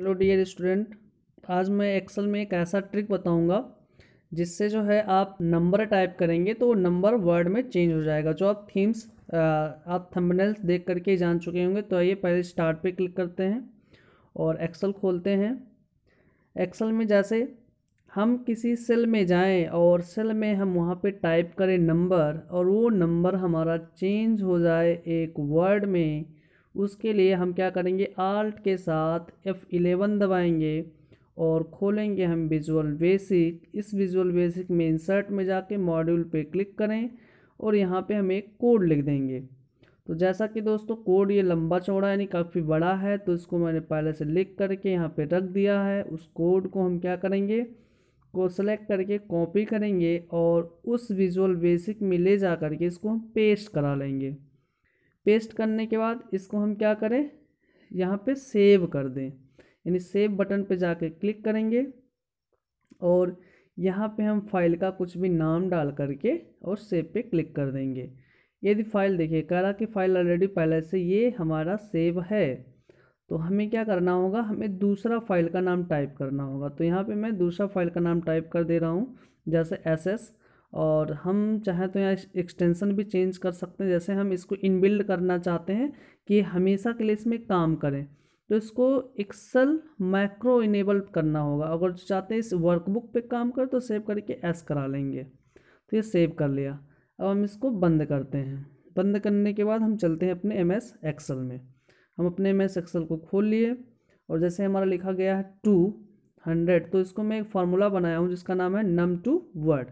hello dear student आज मैं Excel में एक ऐसा ट्रिक बताऊंगा जिससे जो है आप नंबर टाइप करेंगे तो नंबर वर्ड में चेंज हो जाएगा जो आप थीम्स आप थंबनेल्स देख करके जान चुके होंगे तो आइए पहले स्टार्ट पे क्लिक करते हैं और एक्सेल खोलते हैं एक्सेल में जैसे हम किसी सेल में जाएं और सेल में हम वहाँ पर टाइप करें नंबर और वो नंबर हमारा चेंज हो जाए एक वर्ड में उसके लिए हम क्या करेंगे आल्ट के साथ एफ़ इलेवन दबाएंगे और खोलेंगे हम विजुअल बेसिक इस विजुअल बेसिक में इंसर्ट में जाके मॉड्यूल पे क्लिक करें और यहाँ पे हम एक कोड लिख देंगे तो जैसा कि दोस्तों कोड ये लंबा चौड़ा यानी काफ़ी बड़ा है तो इसको मैंने पहले से लिख करके यहाँ पे रख दिया है उस कोड को हम क्या करेंगे को सेलेक्ट करके कॉपी करेंगे और उस विजुअल बेसिक में ले जा करके इसको हम पेस्ट करा लेंगे पेस्ट करने के बाद इसको हम क्या करें यहाँ पे सेव कर दें यानी सेव बटन पे जाके क्लिक करेंगे और यहाँ पे हम फाइल का कुछ भी नाम डाल करके और सेव पे क्लिक कर देंगे यदि फाइल देखिए कह रहा कि फ़ाइल ऑलरेडी पहले से ये हमारा सेव है तो हमें क्या करना होगा हमें दूसरा फाइल का नाम टाइप करना होगा तो यहाँ पे मैं दूसरा फाइल का नाम टाइप कर दे रहा हूँ जैसे एस एस और हम चाहें तो यहाँ एक्सटेंसन भी चेंज कर सकते हैं जैसे हम इसको इनबिल्ड करना चाहते हैं कि हमेशा के लिए इसमें काम करें तो इसको एक्सल माइक्रो इनेबल करना होगा अगर चाहते हैं इस वर्कबुक पे काम करें तो सेव करके एस करा लेंगे तो ये सेव कर लिया अब हम इसको बंद करते हैं बंद करने के बाद हम चलते हैं अपने एम एस एक्सल में हम अपने एम एस एक्सल को खोल लिए और जैसे हमारा लिखा गया है टू हंड्रेड तो इसको मैं एक फार्मूला बनाया हूँ जिसका नाम है नम टू वर्ड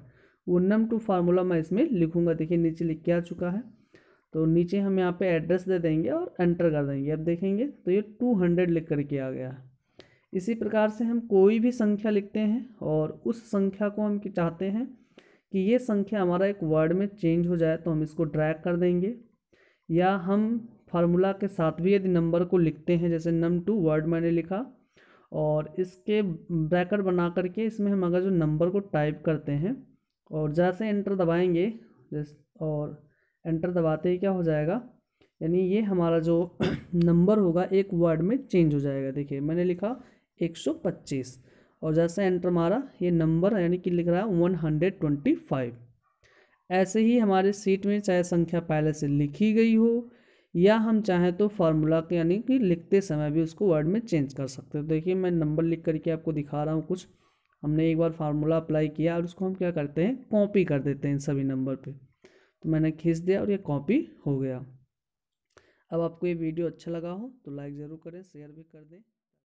वो नम टू फार्मूला मैं इसमें लिखूंगा देखिए नीचे लिख के आ चुका है तो नीचे हम यहाँ पे एड्रेस दे देंगे और एंटर कर देंगे अब देखेंगे तो ये टू हंड्रेड लिख करके आ गया है इसी प्रकार से हम कोई भी संख्या लिखते हैं और उस संख्या को हम चाहते हैं कि ये संख्या हमारा एक वर्ड में चेंज हो जाए तो हम इसको ड्रैग कर देंगे या हम फार्मूला के साथ भी यदि नंबर को लिखते हैं जैसे नम टू वर्ड मैंने लिखा और इसके ब्रैकेट बना करके इसमें हम अगर जो नंबर को टाइप करते हैं और जैसे एंटर दबाएंगे जैस और एंटर दबाते ही क्या हो जाएगा यानी ये हमारा जो नंबर होगा एक वर्ड में चेंज हो जाएगा देखिए मैंने लिखा 125 और जैसे एंटर मारा ये नंबर यानी कि लिख रहा है 125 ऐसे ही हमारे सीट में चाहे संख्या पहले से लिखी गई हो या हम चाहें तो फार्मूला के यानी कि लिखते समय भी उसको वर्ड में चेंज कर सकते हो देखिए मैं नंबर लिख करके आपको दिखा रहा हूँ कुछ हमने एक बार फार्मूला अप्लाई किया और उसको हम क्या करते हैं कॉपी कर देते हैं इन सभी नंबर पे तो मैंने खींच दिया और ये कॉपी हो गया अब आपको ये वीडियो अच्छा लगा हो तो लाइक ज़रूर करें शेयर भी कर दें